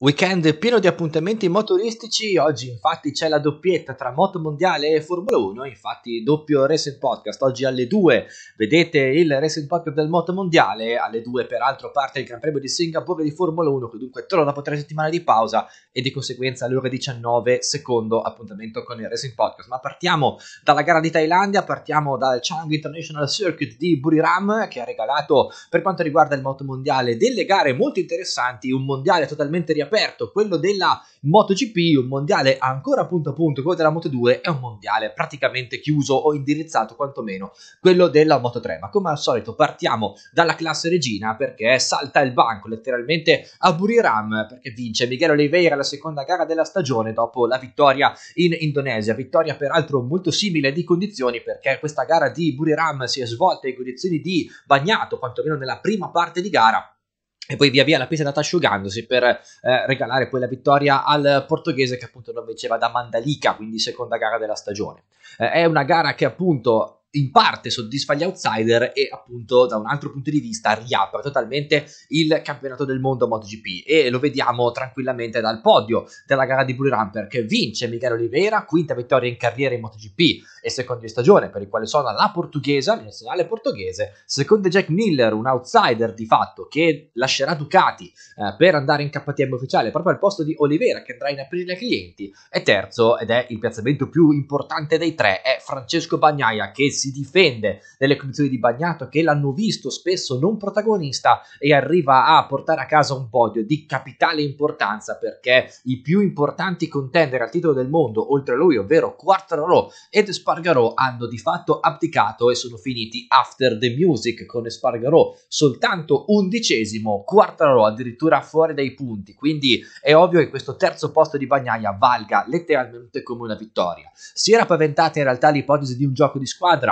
Weekend pieno di appuntamenti motoristici, oggi infatti c'è la doppietta tra Moto Mondiale e Formula 1, infatti doppio Racing Podcast, oggi alle 2 vedete il Racing Podcast del Moto Mondiale, alle 2 peraltro parte il Gran Premio di Singapore di Formula 1, dunque torna dopo tre settimane di pausa e di conseguenza alle ore 19 secondo appuntamento con il Racing Podcast. Ma partiamo dalla gara di Thailandia, partiamo dal Chang International Circuit di Buriram che ha regalato per quanto riguarda il Moto Mondiale delle gare molto interessanti, un mondiale totalmente riaperto aperto, quello della MotoGP, un mondiale ancora punto a punto, quello della Moto2 è un mondiale praticamente chiuso o indirizzato quantomeno, quello della Moto3. Ma come al solito partiamo dalla classe regina perché salta il banco letteralmente a Buriram perché vince Miguel Oliveira la seconda gara della stagione dopo la vittoria in Indonesia, vittoria peraltro molto simile di condizioni perché questa gara di Buriram si è svolta in condizioni di bagnato, quantomeno nella prima parte di gara e poi via via la pista è andata asciugandosi per eh, regalare poi la vittoria al portoghese che appunto non vinceva da Mandalica, quindi seconda gara della stagione. Eh, è una gara che appunto in parte soddisfa gli outsider e appunto da un altro punto di vista riapre totalmente il campionato del mondo MotoGP e lo vediamo tranquillamente dal podio della gara di Bull Ramper che vince Miguel Oliveira, quinta vittoria in carriera in MotoGP e seconda di stagione per il quale suona la portoghese, la nazionale portoghese, secondo Jack Miller un outsider di fatto che lascerà Ducati eh, per andare in KTM ufficiale proprio al posto di Oliveira che andrà in aprile ai clienti e terzo ed è il piazzamento più importante dei tre è Francesco Bagnaia che si difende nelle condizioni di bagnato che l'hanno visto spesso non protagonista e arriva a portare a casa un podio di capitale importanza perché i più importanti contender al titolo del mondo, oltre a lui, ovvero Quartararo ed Espargarò, hanno di fatto abdicato e sono finiti after the music con Espargarò soltanto undicesimo, Quartararo addirittura fuori dai punti, quindi è ovvio che questo terzo posto di Bagnaia valga letteralmente come una vittoria. Si era paventata in realtà l'ipotesi di un gioco di squadra,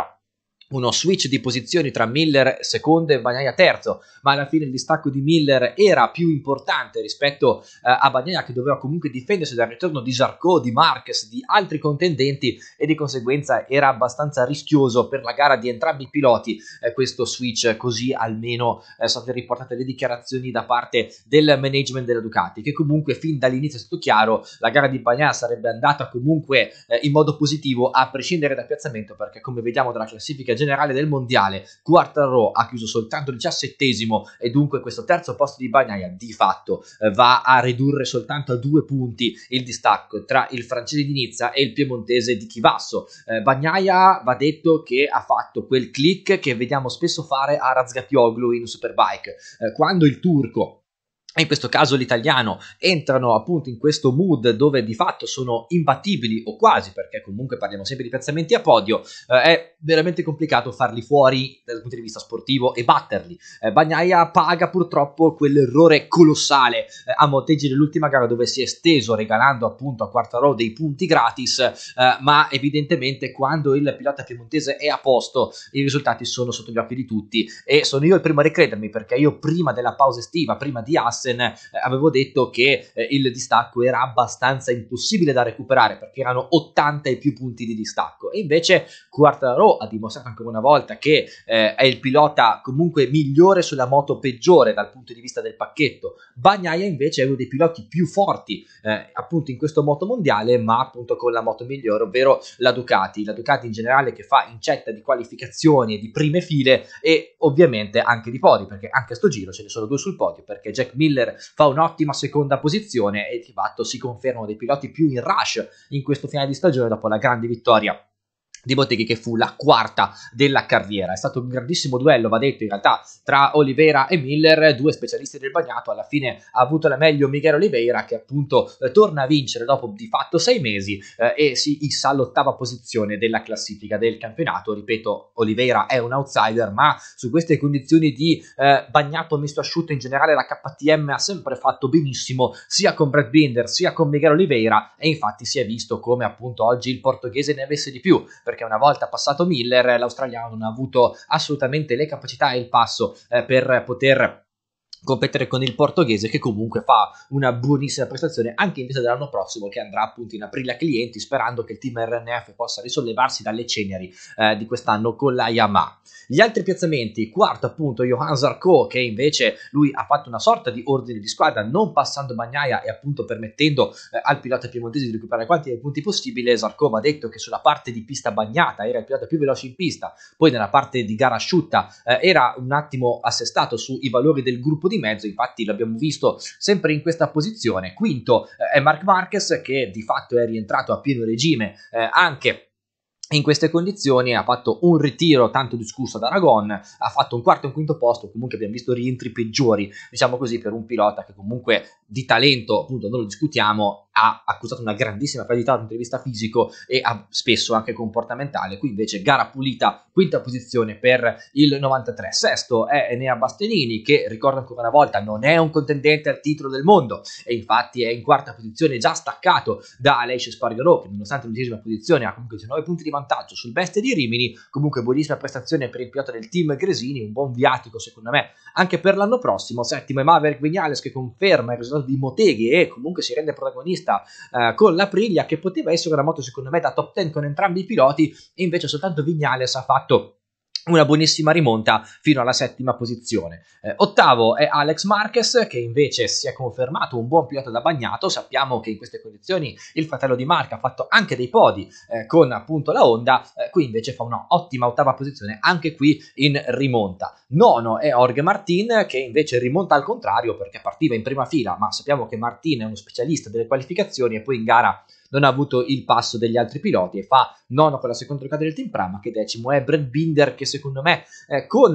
uno switch di posizioni tra Miller secondo e Bagnaia terzo, ma alla fine il distacco di Miller era più importante rispetto eh, a Bagnaia che doveva comunque difendersi dal ritorno di Jarco, di Marques, di altri contendenti e di conseguenza era abbastanza rischioso per la gara di entrambi i piloti eh, questo switch, così almeno eh, sono state riportate le dichiarazioni da parte del management della Ducati, che comunque fin dall'inizio è stato chiaro, la gara di Bagnaia sarebbe andata comunque eh, in modo positivo a prescindere dal piazzamento perché come vediamo dalla classifica generale del mondiale, Quartaro ha chiuso soltanto il diciassettesimo e dunque questo terzo posto di Bagnaia di fatto eh, va a ridurre soltanto a due punti il distacco tra il francese di Nizza e il piemontese di Chivasso. Eh, Bagnaia va detto che ha fatto quel click che vediamo spesso fare a Razgatioglu in Superbike, eh, quando il turco in questo caso l'italiano, entrano appunto in questo mood dove di fatto sono imbattibili o quasi, perché comunque parliamo sempre di piazzamenti a podio, eh, è veramente complicato farli fuori dal punto di vista sportivo e batterli. Eh, Bagnaia paga purtroppo quell'errore colossale eh, a Monteggi nell'ultima gara dove si è steso regalando appunto a Quartararo dei punti gratis, eh, ma evidentemente quando il pilota piemontese è a posto i risultati sono sotto gli occhi di tutti e sono io il primo a ricredermi perché io prima della pausa estiva, prima di Asse, Larsen, eh, avevo detto che eh, il distacco era abbastanza impossibile da recuperare perché erano 80 e più punti di distacco. E invece Quartararo ha dimostrato ancora una volta che eh, è il pilota comunque migliore sulla moto peggiore dal punto di vista del pacchetto. Bagnaia invece è uno dei piloti più forti eh, appunto in questo moto mondiale, ma appunto con la moto migliore, ovvero la Ducati, la Ducati in generale che fa incetta di qualificazioni e di prime file e ovviamente anche di podi, perché anche a sto giro ce ne sono due sul podio, perché Jack Miller Miller fa un'ottima seconda posizione e di fatto si confermano dei piloti più in rush in questo finale di stagione dopo la grande vittoria di Botteghi che fu la quarta della carriera. È stato un grandissimo duello, va detto in realtà, tra Oliveira e Miller, due specialisti del bagnato. Alla fine ha avuto la meglio Miguel Oliveira che appunto eh, torna a vincere dopo di fatto sei mesi eh, e si issa all'ottava posizione della classifica del campionato. Ripeto, Oliveira è un outsider, ma su queste condizioni di eh, bagnato misto asciutto in generale la KTM ha sempre fatto benissimo sia con Brad Binder sia con Miguel Oliveira e infatti si è visto come appunto oggi il portoghese ne avesse di più perché perché una volta passato Miller l'australiano non ha avuto assolutamente le capacità e il passo eh, per poter competere con il portoghese che comunque fa una buonissima prestazione anche in vista dell'anno prossimo che andrà appunto in aprile a clienti sperando che il team RNF possa risollevarsi dalle ceneri eh, di quest'anno con la Yamaha. Gli altri piazzamenti, quarto appunto Johan Zarco che invece lui ha fatto una sorta di ordine di squadra non passando Bagnaia e appunto permettendo eh, al pilota piemontese di recuperare quanti punti possibile, Zarco ha detto che sulla parte di pista bagnata era il pilota più veloce in pista, poi nella parte di gara asciutta eh, era un attimo assestato sui valori del gruppo di di mezzo, infatti l'abbiamo visto sempre in questa posizione. Quinto eh, è Mark Marquez che di fatto è rientrato a pieno regime eh, anche in queste condizioni ha fatto un ritiro tanto discusso ad Aragon, ha fatto un quarto e un quinto posto, comunque abbiamo visto rientri peggiori, diciamo così, per un pilota che comunque di talento, appunto, non lo discutiamo, ha accusato una grandissima perdita dal punto di vista fisico e ha, spesso anche comportamentale. Qui invece gara pulita, quinta posizione per il 93. Sesto è Enea Bastianini che, ricordo ancora una volta, non è un contendente al titolo del mondo e infatti è in quarta posizione già staccato da Aleix Spargarò che nonostante l'undicesima posizione ha comunque 19 punti di vantaggio sul Beste di Rimini, comunque buonissima prestazione per il pilota del team Gresini, un buon viatico secondo me anche per l'anno prossimo, settimo è Maverick Vignales che conferma il risultato di Moteghi e comunque si rende protagonista eh, con la Priglia che poteva essere una moto secondo me da top 10 con entrambi i piloti e invece soltanto Vignales ha fatto una buonissima rimonta fino alla settima posizione. Eh, ottavo è Alex Marquez che invece si è confermato un buon pilota da bagnato, sappiamo che in queste condizioni il fratello di Marca ha fatto anche dei podi eh, con appunto la Honda, eh, qui invece fa un'ottima ottava posizione anche qui in rimonta. Nono è Jorge Martin che invece rimonta al contrario perché partiva in prima fila, ma sappiamo che Martin è uno specialista delle qualificazioni e poi in gara non ha avuto il passo degli altri piloti e fa nono con la seconda giocata del team Pramac che decimo è Brad Binder che secondo me eh, con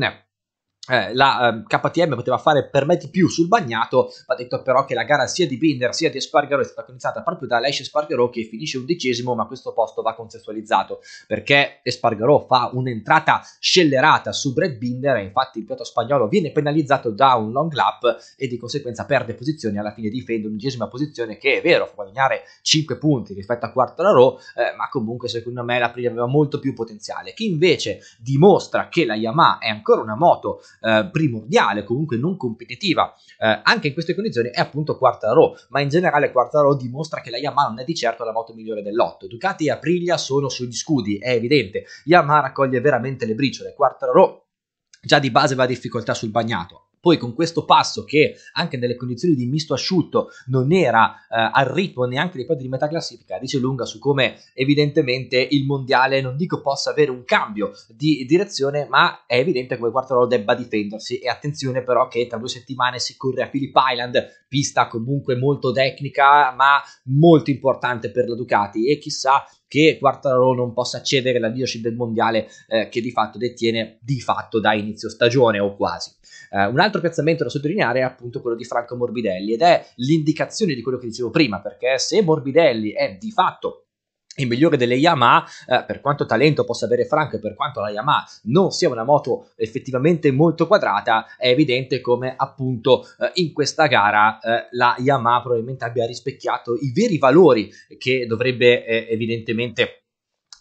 eh, la eh, KTM poteva fare per me di più sul bagnato, va detto però che la gara sia di Binder sia di Espargaro è stata organizzata proprio da Aleix Espargaro che finisce undicesimo, ma questo posto va contestualizzato perché Espargaro fa un'entrata scellerata su Brad Binder e infatti il pilota spagnolo viene penalizzato da un long lap e di conseguenza perde posizioni alla fine difende un'undicesima posizione che è vero, fa guadagnare 5 punti rispetto a quarto la Raw, eh, ma comunque secondo me la prima aveva molto più potenziale. Chi invece dimostra che la Yamaha è ancora una moto eh, primordiale, comunque non competitiva, eh, anche in queste condizioni è appunto Quartararo, ma in generale Quartararo dimostra che la Yamaha non è di certo la moto migliore dell'otto, Ducati e Aprilia sono sugli scudi, è evidente, Yamaha raccoglie veramente le briciole, Quartararo già di base va a difficoltà sul bagnato, poi con questo passo che anche nelle condizioni di misto asciutto non era eh, al ritmo neanche dei podi di metà classifica, dice lunga su come evidentemente il mondiale non dico possa avere un cambio di direzione, ma è evidente come Quartarolo debba difendersi e attenzione però che tra due settimane si corre a Philip Island, pista comunque molto tecnica ma molto importante per la Ducati e chissà che Quartararo non possa accedere alla leadership del mondiale eh, che di fatto detiene di fatto da inizio stagione o quasi. Eh, un altro piazzamento da sottolineare è appunto quello di Franco Morbidelli ed è l'indicazione di quello che dicevo prima, perché se Morbidelli è di fatto il migliore delle Yamaha, eh, per quanto talento possa avere Frank e per quanto la Yamaha non sia una moto effettivamente molto quadrata, è evidente come appunto eh, in questa gara eh, la Yamaha probabilmente abbia rispecchiato i veri valori che dovrebbe eh, evidentemente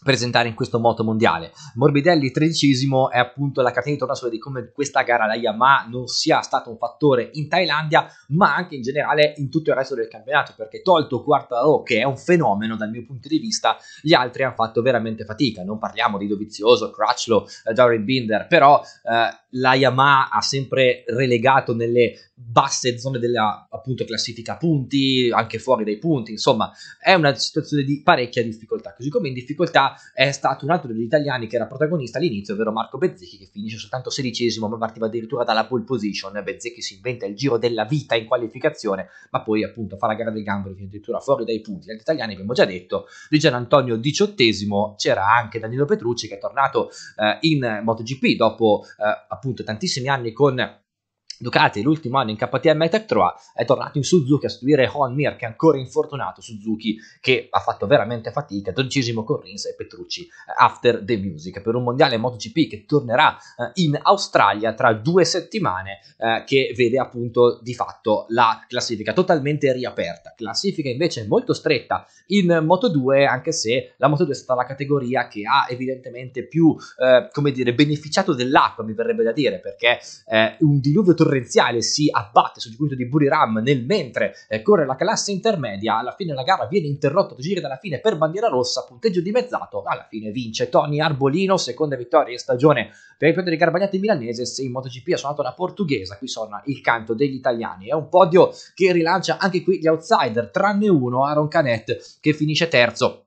presentare in questo moto mondiale. Morbidelli tredicesimo è appunto la catena di tornasole di come questa gara la Yamaha non sia stato un fattore in Thailandia ma anche in generale in tutto il resto del campionato perché tolto Quartaro che è un fenomeno dal mio punto di vista gli altri hanno fatto veramente fatica, non parliamo di Dovizioso, Crutchlow, Darren eh, Binder però eh, la Yamaha ha sempre relegato nelle basse zone della appunto, classifica punti, anche fuori dai punti, insomma è una situazione di parecchia difficoltà, così come in difficoltà è stato un altro degli italiani che era protagonista all'inizio, ovvero Marco Bezzecchi che finisce soltanto sedicesimo ma partiva addirittura dalla pole position, Bezzecchi si inventa il giro della vita in qualificazione ma poi appunto fa la gara del gambero che addirittura fuori dai punti, gli italiani abbiamo già detto, di Gian Antonio diciottesimo, c'era anche Danilo Petrucci che è tornato eh, in MotoGP dopo eh, appunto appunto tantissimi anni con Ducati l'ultimo anno in KTM e Tech 3 è tornato in Suzuki a sostituire Honmir che è ancora infortunato Suzuki che ha fatto veramente fatica dodicesimo con Rins e Petrucci eh, after the music per un mondiale MotoGP che tornerà eh, in Australia tra due settimane eh, che vede appunto di fatto la classifica totalmente riaperta classifica invece molto stretta in Moto2 anche se la Moto2 è stata la categoria che ha evidentemente più eh, come dire beneficiato dell'acqua mi verrebbe da dire perché eh, un diluvio torrenziale si abbatte sul circuito di Buriram nel mentre eh, corre la classe intermedia, alla fine la gara viene interrotta due giri dalla fine per bandiera rossa, punteggio dimezzato, alla fine vince Tony Arbolino, seconda vittoria in stagione per il piano di Garbagnati milanese, se in MotoGP ha suonato la portoghese, qui suona il canto degli italiani, è un podio che rilancia anche qui gli outsider, tranne uno, Aaron Canet, che finisce terzo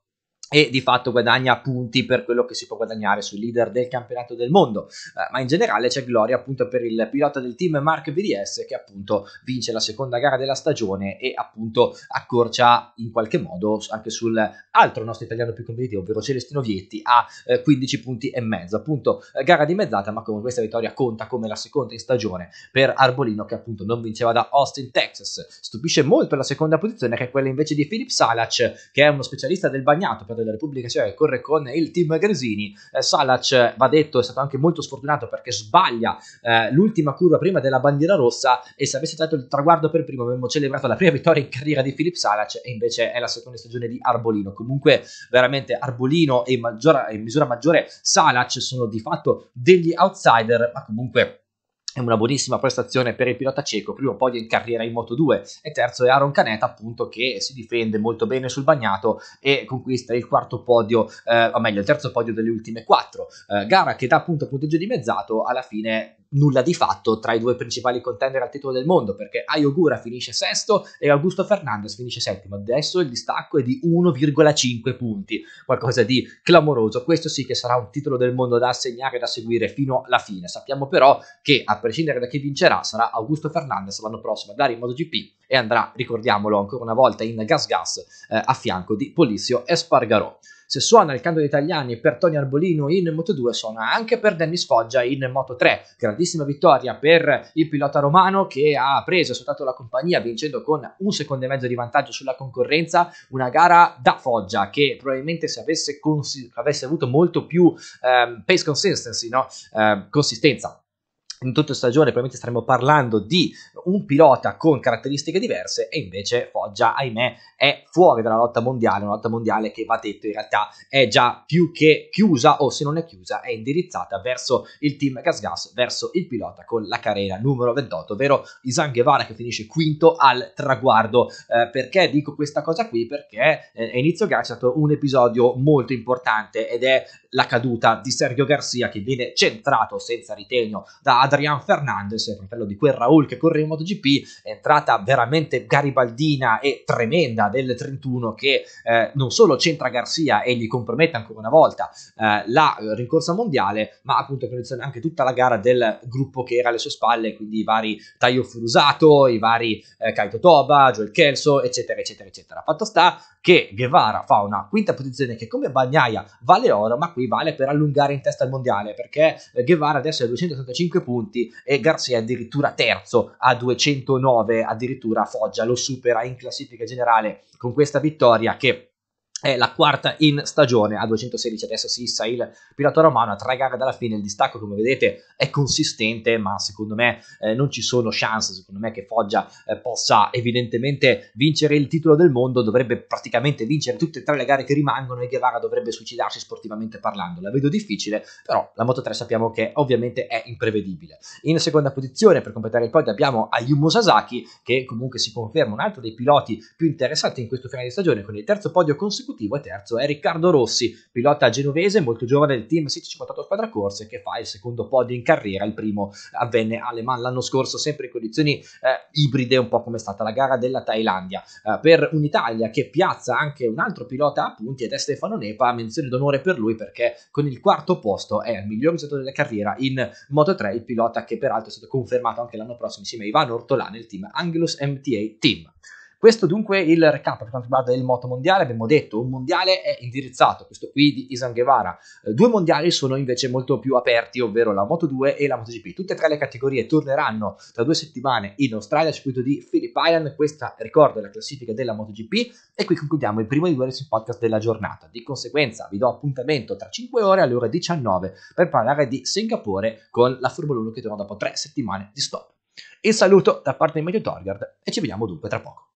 e di fatto guadagna punti per quello che si può guadagnare sui leader del campionato del mondo. Eh, ma in generale c'è gloria appunto per il pilota del team Mark VDS che appunto vince la seconda gara della stagione e appunto accorcia in qualche modo anche sul altro nostro italiano più competitivo, ovvero Celestino Vietti a eh, 15 punti e mezzo. Appunto eh, gara dimezzata, ma con questa vittoria conta come la seconda in stagione per Arbolino che appunto non vinceva da Austin, Texas. Stupisce molto la seconda posizione che è quella invece di Philip Salac che è uno specialista del bagnato per della Repubblica che cioè corre con il team Gresini. Eh, Salac, eh, va detto, è stato anche molto sfortunato perché sbaglia eh, l'ultima curva prima della bandiera rossa e se avesse tratto il traguardo per primo avremmo celebrato la prima vittoria in carriera di Filip Salac e invece è la seconda stagione di Arbolino. Comunque veramente Arbolino e in, in misura maggiore Salac sono di fatto degli outsider, ma comunque è una buonissima prestazione per il pilota cieco, primo podio in carriera in Moto2 e terzo è Aaron Caneta appunto che si difende molto bene sul bagnato e conquista il quarto podio, eh, o meglio il terzo podio delle ultime quattro, eh, gara che dà appunto punteggio dimezzato alla fine nulla di fatto tra i due principali contender al titolo del mondo, perché Ayogura finisce sesto e Augusto Fernandez finisce settimo. Adesso il distacco è di 1,5 punti, qualcosa di clamoroso. Questo sì che sarà un titolo del mondo da assegnare e da seguire fino alla fine. Sappiamo però che, a prescindere da chi vincerà, sarà Augusto Fernandez l'anno prossimo a dare in modo GP e andrà, ricordiamolo ancora una volta, in Gas Gas eh, a fianco di Polizio Espargarò. Se suona il canto dei italiani per Tony Arbolino in Moto2, suona anche per Dennis Foggia in Moto3. Grandissima vittoria per il pilota romano che ha preso e sfruttato la compagnia vincendo con un secondo e mezzo di vantaggio sulla concorrenza una gara da Foggia che probabilmente se avesse, consi- avesse avuto molto più ehm, pace consistency, no? eh, consistenza in tutta stagione probabilmente staremo parlando di un pilota con caratteristiche diverse e invece Foggia, ahimè, è fuori dalla lotta mondiale, una lotta mondiale che va detto in realtà è già più che chiusa o se non è chiusa è indirizzata verso il team Gas Gas, verso il pilota con la carena numero 28, ovvero Isan Guevara che finisce quinto al traguardo. Eh, perché dico questa cosa qui? Perché eh, a inizio gara c'è stato un episodio molto importante ed è la caduta di Sergio Garcia che viene centrato senza ritegno da Adrian Fernandez, il fratello di quel Raul che corre in MotoGP, entrata veramente garibaldina e tremenda del 31 che eh, non solo centra Garcia e gli compromette ancora una volta eh, la rincorsa mondiale, ma appunto condiziona anche tutta la gara del gruppo che era alle sue spalle, quindi i vari Taio Furusato, i vari eh, Kaito Toba, Joel Kelso, eccetera, eccetera, eccetera. Fatto sta che Guevara fa una quinta posizione che come Bagnaia vale oro, ma qui vale per allungare in testa il mondiale, perché eh, Guevara adesso è a 285 punti punti e Garcia addirittura terzo a 209, addirittura Foggia lo supera in classifica generale con questa vittoria che è la quarta in stagione a 216 adesso si issa il pilota romano a tre gare dalla fine il distacco come vedete è consistente ma secondo me eh, non ci sono chance secondo me che Foggia eh, possa evidentemente vincere il titolo del mondo dovrebbe praticamente vincere tutte e tre le gare che rimangono e Guevara dovrebbe suicidarsi sportivamente parlando la vedo difficile però la Moto 3 sappiamo che ovviamente è imprevedibile in seconda posizione per completare il podio abbiamo Ayumu Sasaki che comunque si conferma un altro dei piloti più interessanti in questo finale di stagione con il terzo podio consecutivo consecutivo e terzo è Riccardo Rossi, pilota genovese molto giovane del team 658 Squadra Corse che fa il secondo podio in carriera, il primo avvenne a Le Mans l'anno scorso sempre in condizioni eh, ibride un po' come è stata la gara della Thailandia. Eh, per un'Italia che piazza anche un altro pilota a punti ed è Stefano Nepa, menzione d'onore per lui perché con il quarto posto è il miglior risultato della carriera in Moto3, il pilota che peraltro è stato confermato anche l'anno prossimo insieme a Ivano Ortolano, nel team Angelus MTA Team. Questo dunque è il recap per quanto riguarda il moto mondiale, abbiamo detto un mondiale è indirizzato, questo qui di Isan Guevara, eh, due mondiali sono invece molto più aperti, ovvero la Moto 2 e la MotoGP, tutte e tre le categorie torneranno tra due settimane in Australia al circuito di Philip Island, questa ricordo è la classifica della MotoGP e qui concludiamo il primo di due sul podcast della giornata, di conseguenza vi do appuntamento tra 5 ore alle ore 19 per parlare di Singapore con la Formula 1 che torna dopo tre settimane di stop. Il saluto da parte di Medio Torgard e ci vediamo dunque tra poco.